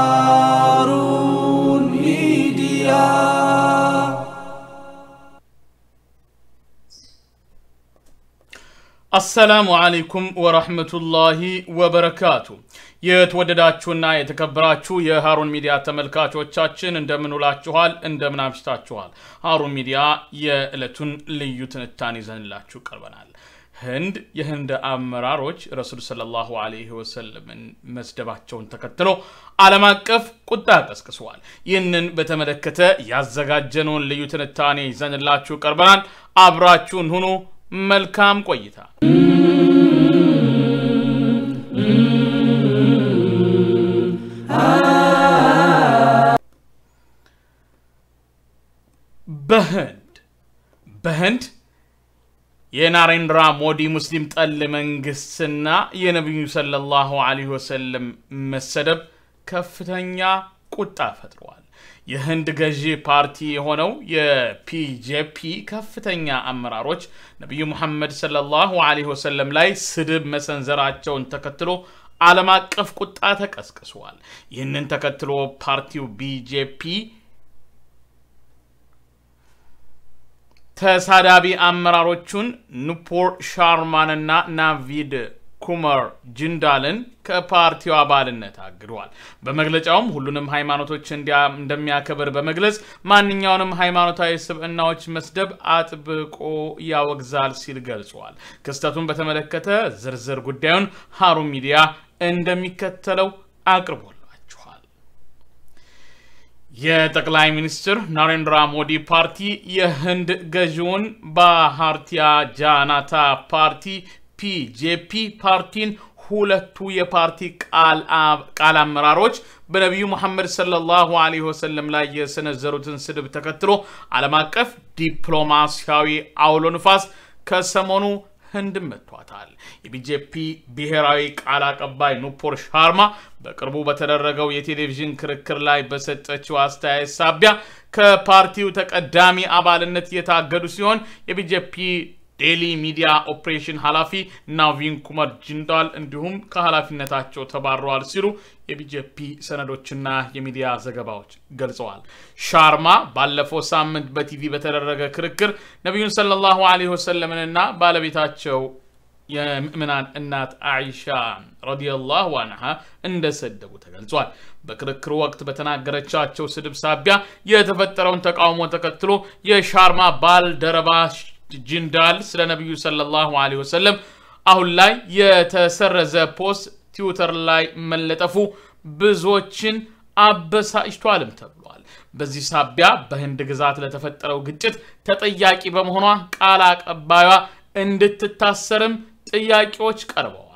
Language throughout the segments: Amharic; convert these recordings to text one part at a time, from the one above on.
ሃሩን ሚዲያ አሰላሙ አለይኩም ወራህመቱላሂ ወበረካቱ። የተወደዳችሁና የተከበራችሁ የሃሩን ሚዲያ ተመልካቾቻችን እንደምን ውላችኋል? እንደምን አምሽታችኋል? ሃሩን ሚዲያ የዕለቱን ልዩ ትንታኔ ይዘንላችሁ ቀርበናል። ህንድ የህንድ አመራሮች ረሱል ሰለላሁ አለይህ ወሰለምን መስደባቸውን ተከትሎ ዓለም አቀፍ ቁጣ ቀስቅሰዋል። ይህንን በተመለከተ ያዘጋጀነውን ልዩ ትንታኔ ይዘንላችሁ ቀርበናል። አብራችሁን ሁኑ። መልካም ቆይታ። በህንድ በህንድ የናሬንድራ ሞዲ ሙስሊም ጠል መንግስትና የነቢዩ ሰለላሁ ዐለይሂ ወሰለም መሰደብ ከፍተኛ ቁጣ ፈጥረዋል። የህንድ ገዢ ፓርቲ የሆነው የፒጄፒ ከፍተኛ አመራሮች ነቢዩ ሙሐመድ ሰለላሁ ዐለይሂ ወሰለም ላይ ስድብ መሰንዘራቸውን ተከትሎ ዓለም አቀፍ ቁጣ ተቀስቅሷል። ይህንን ተከትሎ ፓርቲው ቢጄፒ ተሳዳቢ አመራሮቹን ሻርማን ሻርማንና ናቪድ ኩመር ጅንዳልን ከፓርቲው አባልነት አግዷል። በመግለጫውም ሁሉንም ሃይማኖቶች እንደሚያከብር በመግለጽ ማንኛውንም ሃይማኖታዊ ስብዕናዎች መስደብ አጥብቆ ያወግዛል ሲል ገልጿል። ክስተቱን በተመለከተ ዝርዝር ጉዳዩን ሃሩ ሚዲያ እንደሚከተለው አቅርቧል። የጠቅላይ ሚኒስትር ናሬንድራ ሞዲ ፓርቲ የህንድ ገዢውን ባሃርቲያ ጃናታ ፓርቲ ፒጄፒ ፓርቲን ሁለቱ የፓርቲ ቃል አመራሮች በነቢዩ መሐመድ ሰለላሁ ዐለይሂ ወሰለም ላይ የሰነዘሩትን ስድብ ተከትሎ ዓለም አቀፍ ዲፕሎማሲያዊ አውሎ ንፋስ ከሰሞኑ ህንድም መጥቷታል። የቢጄፒ ብሔራዊ ቃል አቀባይ ኑፖር ሻርማ በቅርቡ በተደረገው የቴሌቪዥን ክርክር ላይ በሰጠችው አስተያየት ሳቢያ ከፓርቲው ተቀዳሚ አባልነት የታገዱ ሲሆን የቢጄፒ ዴሊ ሚዲያ ኦፕሬሽን ኃላፊ ናቪን ኩመር ጅንዳል እንዲሁም ከኃላፊነታቸው ተባረዋል ሲሉ የቢጄፒ ሰነዶችና የሚዲያ ዘገባዎች ገልጸዋል። ሻርማ ባለፈው ሳምንት በቲቪ በተደረገ ክርክር ነቢዩን ሰለላሁ ዐለይሂ ወሰለምንና ባለቤታቸው የምእምናን እናት አይሻ ረዲየላሁ አንሃ እንደሰደቡ ተገልጿል። በክርክሩ ወቅት በተናገረቻቸው ስድብ ሳቢያ የተፈጠረውን ተቃውሞ ተከትሎ የሻርማ ባልደረባ ጅንዳል ስለ ነቢዩ ሰለላሁ ዐለይሂ ወሰለም አሁን ላይ የተሰረዘ ፖስት ትዊተር ላይ መለጠፉ ብዙዎችን አበሳጭቷልም ተብሏል። በዚህ ሳቢያ በህንድ ግዛት ለተፈጠረው ግጭት ተጠያቂ በመሆኗ ቃል አቀባዩዋ እንድትታሰርም ጥያቄዎች ቀርበዋል።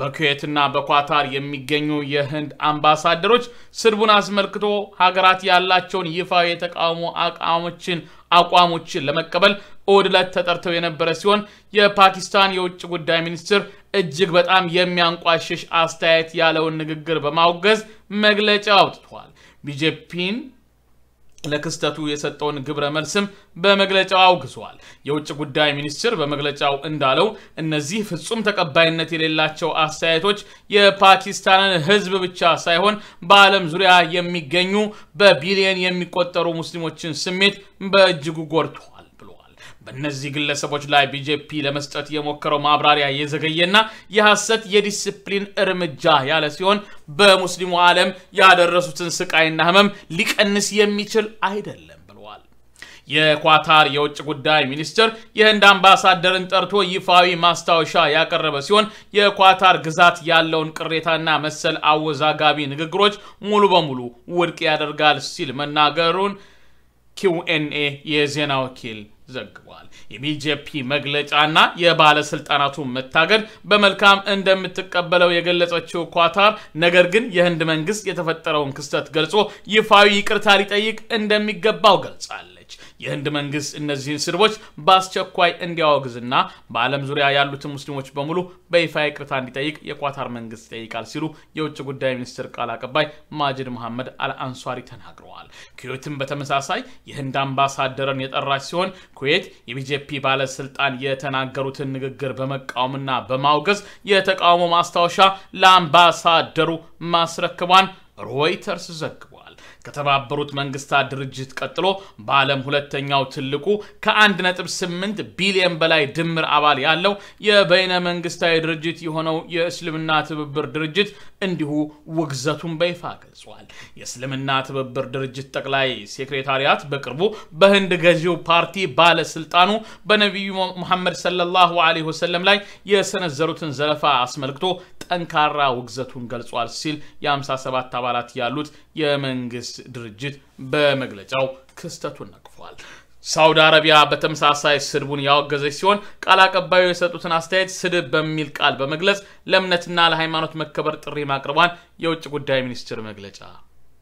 በኩዌትና በኳታር የሚገኙ የህንድ አምባሳደሮች ስድቡን አስመልክቶ ሀገራት ያላቸውን ይፋ የተቃውሞ አቋሞችን አቋሞችን ለመቀበል ኦድ ዕለት ተጠርተው የነበረ ሲሆን የፓኪስታን የውጭ ጉዳይ ሚኒስትር እጅግ በጣም የሚያንቋሽሽ አስተያየት ያለውን ንግግር በማውገዝ መግለጫ አውጥቷል። ቢጄፒን ለክስተቱ የሰጠውን ግብረ መልስም በመግለጫው አውግዟል። የውጭ ጉዳይ ሚኒስትር በመግለጫው እንዳለው እነዚህ ፍጹም ተቀባይነት የሌላቸው አስተያየቶች የፓኪስታንን ሕዝብ ብቻ ሳይሆን በዓለም ዙሪያ የሚገኙ በቢሊየን የሚቆጠሩ ሙስሊሞችን ስሜት በእጅጉ ጎድቷል። በእነዚህ ግለሰቦች ላይ ቢጄፒ ለመስጠት የሞከረው ማብራሪያ የዘገየና የሐሰት የዲስፕሊን እርምጃ ያለ ሲሆን በሙስሊሙ ዓለም ያደረሱትን ስቃይና ህመም ሊቀንስ የሚችል አይደለም ብለዋል። የኳታር የውጭ ጉዳይ ሚኒስትር የህንድ አምባሳደርን ጠርቶ ይፋዊ ማስታወሻ ያቀረበ ሲሆን የኳታር ግዛት ያለውን ቅሬታና መሰል አወዛጋቢ ንግግሮች ሙሉ በሙሉ ውድቅ ያደርጋል ሲል መናገሩን ኪውኤንኤ የዜና ወኪል ዘግቧል። የቢጀፒ መግለጫና የባለስልጣናቱ መታገድ በመልካም እንደምትቀበለው የገለጸችው ኳታር ነገር ግን የህንድ መንግስት የተፈጠረውን ክስተት ገልጾ ይፋዊ ይቅርታ ሊጠይቅ እንደሚገባው ገልጻል። የህንድ መንግስት እነዚህን ስድቦች በአስቸኳይ እንዲያወግዝና በዓለም ዙሪያ ያሉትን ሙስሊሞች በሙሉ በይፋ ይቅርታ እንዲጠይቅ የኳታር መንግስት ይጠይቃል ሲሉ የውጭ ጉዳይ ሚኒስትር ቃል አቀባይ ማጅድ መሐመድ አልአንሷሪ ተናግረዋል። ኩዌትም በተመሳሳይ የህንድ አምባሳደርን የጠራች ሲሆን ኩዌት የቢጄፒ ባለስልጣን የተናገሩትን ንግግር በመቃወምና በማውገዝ የተቃውሞ ማስታወሻ ለአምባሳደሩ ማስረክቧን ሮይተርስ ዘግቧል። ከተባበሩት መንግስታት ድርጅት ቀጥሎ በዓለም ሁለተኛው ትልቁ ከ1.8 ቢሊዮን በላይ ድምር አባል ያለው የበይነ መንግስታዊ ድርጅት የሆነው የእስልምና ትብብር ድርጅት እንዲሁ ውግዘቱን በይፋ ገልጿል። የእስልምና ትብብር ድርጅት ጠቅላይ ሴክሬታሪያት በቅርቡ በህንድ ገዢው ፓርቲ ባለስልጣኑ በነቢዩ መሐመድ ሰለላሁ ዐለይሂ ወሰለም ላይ የሰነዘሩትን ዘለፋ አስመልክቶ ጠንካራ ውግዘቱን ገልጿል ሲል የ57 አባላት ያሉት የመንግስት ድርጅት በመግለጫው ክስተቱን ነቅፏል። ሳውዲ አረቢያ በተመሳሳይ ስድቡን ያወገዘች ሲሆን ቃል አቀባዩ የሰጡትን አስተያየት ስድብ በሚል ቃል በመግለጽ ለእምነትና ለሃይማኖት መከበር ጥሪ ማቅረቧን የውጭ ጉዳይ ሚኒስቴር መግለጫ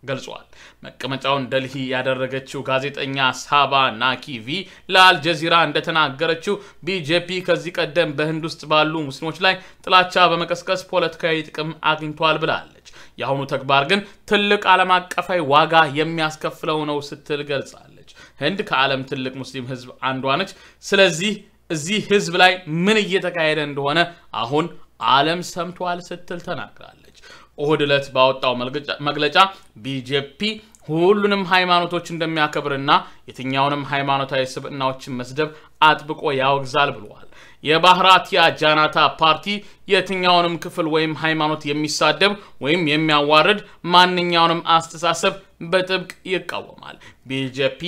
ገልጿል። መቀመጫውን ደልሂ ያደረገችው ጋዜጠኛ ሳባ ናኪቪ ለአልጀዚራ እንደተናገረችው ቢጄፒ ከዚህ ቀደም በህንድ ውስጥ ባሉ ሙስሊሞች ላይ ጥላቻ በመቀስቀስ ፖለቲካዊ ጥቅም አግኝቷል ብላለች። የአሁኑ ተግባር ግን ትልቅ ዓለም አቀፋዊ ዋጋ የሚያስከፍለው ነው ስትል ገልጻለች። ህንድ ከዓለም ትልቅ ሙስሊም ህዝብ አንዷ ነች። ስለዚህ እዚህ ህዝብ ላይ ምን እየተካሄደ እንደሆነ አሁን ዓለም ሰምቷል ስትል ተናግራለች። እሁድ ዕለት ባወጣው መግለጫ ቢጄፒ ሁሉንም ሃይማኖቶች እንደሚያከብርና የትኛውንም ሃይማኖታዊ ስብዕናዎችን መስደብ አጥብቆ ያወግዛል ብለዋል። የባህራቲያ ጃናታ ፓርቲ የትኛውንም ክፍል ወይም ሃይማኖት የሚሳደብ ወይም የሚያዋርድ ማንኛውንም አስተሳሰብ በጥብቅ ይቃወማል። ቢጄፒ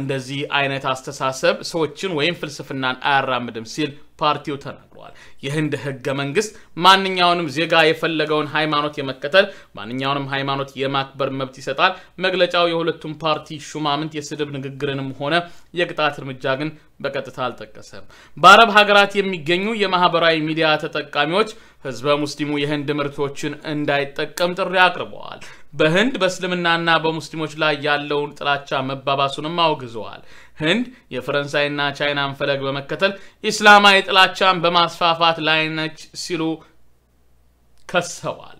እንደዚህ አይነት አስተሳሰብ ሰዎችን ወይም ፍልስፍናን አያራምድም ሲል ፓርቲው ተናግሯል። የህንድ ህገ መንግስት ማንኛውንም ዜጋ የፈለገውን ሃይማኖት የመከተል ማንኛውንም ሃይማኖት የማክበር መብት ይሰጣል። መግለጫው የሁለቱም ፓርቲ ሹማምንት የስድብ ንግግርንም ሆነ የቅጣት እርምጃ ግን በቀጥታ አልጠቀሰም። በአረብ ሀገራት የሚገኙ የማህበራዊ ሚዲያ ተጠቃሚዎች ህዝበ ሙስሊሙ የህንድ ምርቶችን እንዳይጠቀም ጥሪ አቅርበዋል። በህንድ በእስልምናና በሙስሊሞች ላይ ያለውን ጥላቻ መባባሱንም አውግዘዋል። ህንድ የፈረንሳይና ቻይናን ፈለግ በመከተል ኢስላማዊ ጥላቻን በማስፋፋት ላይ ነች ሲሉ ከሰዋል።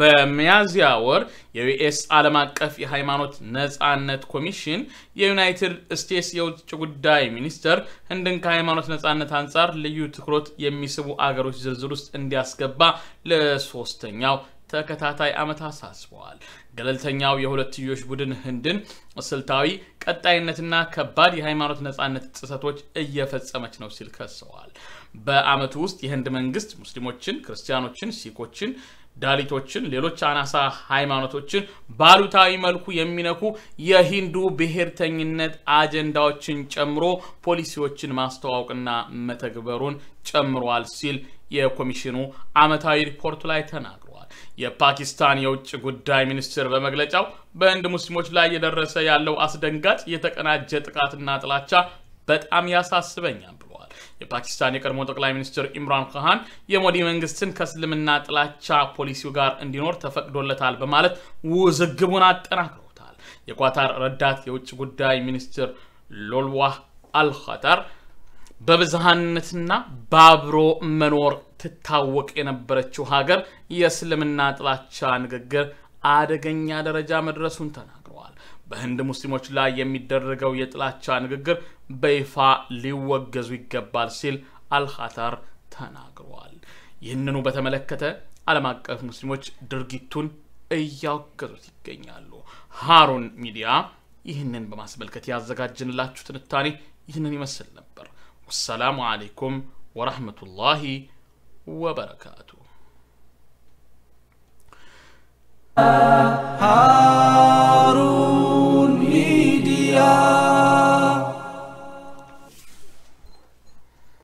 በሚያዝያ ወር የዩኤስ ዓለም አቀፍ የሃይማኖት ነጻነት ኮሚሽን የዩናይትድ ስቴትስ የውጭ ጉዳይ ሚኒስተር ህንድን ከሃይማኖት ነጻነት አንጻር ልዩ ትኩረት የሚስቡ አገሮች ዝርዝር ውስጥ እንዲያስገባ ለሶስተኛው ተከታታይ ዓመት አሳስበዋል። ገለልተኛው የሁለትዮሽ ቡድን ህንድን ስልታዊ ቀጣይነትና ከባድ የሃይማኖት ነጻነት ጥሰቶች እየፈጸመች ነው ሲል ከሰዋል። በአመቱ ውስጥ የህንድ መንግስት ሙስሊሞችን፣ ክርስቲያኖችን፣ ሲኮችን ዳሊቶችን፣ ሌሎች አናሳ ሃይማኖቶችን ባሉታዊ መልኩ የሚነኩ የሂንዱ ብሔርተኝነት አጀንዳዎችን ጨምሮ ፖሊሲዎችን ማስተዋወቅና መተግበሩን ጨምሯል ሲል የኮሚሽኑ አመታዊ ሪፖርቱ ላይ ተናግሯል። የፓኪስታን የውጭ ጉዳይ ሚኒስትር በመግለጫው በህንድ ሙስሊሞች ላይ የደረሰ ያለው አስደንጋጭ የተቀናጀ ጥቃትና ጥላቻ በጣም ያሳስበኛል የፓኪስታን የቀድሞ ጠቅላይ ሚኒስትር ኢምራን ካሃን የሞዲ መንግስትን ከእስልምና ጥላቻ ፖሊሲው ጋር እንዲኖር ተፈቅዶለታል በማለት ውዝግቡን አጠናክረውታል። የኳታር ረዳት የውጭ ጉዳይ ሚኒስትር ሎልዋህ አልኸጠር በብዝሃነትና በአብሮ መኖር ትታወቅ የነበረችው ሀገር የእስልምና ጥላቻ ንግግር አደገኛ ደረጃ መድረሱን ተናግረዋል። በህንድ ሙስሊሞች ላይ የሚደረገው የጥላቻ ንግግር በይፋ ሊወገዙ ይገባል ሲል አልኻታር ተናግሯል። ይህንኑ በተመለከተ ዓለም አቀፍ ሙስሊሞች ድርጊቱን እያወገዙት ይገኛሉ። ሃሩን ሚዲያ ይህንን በማስመልከት ያዘጋጀንላችሁ ትንታኔ ይህንን ይመስል ነበር። ወሰላሙ አሌይኩም ወረህመቱላሂ ወበረካቱ። ሃሩን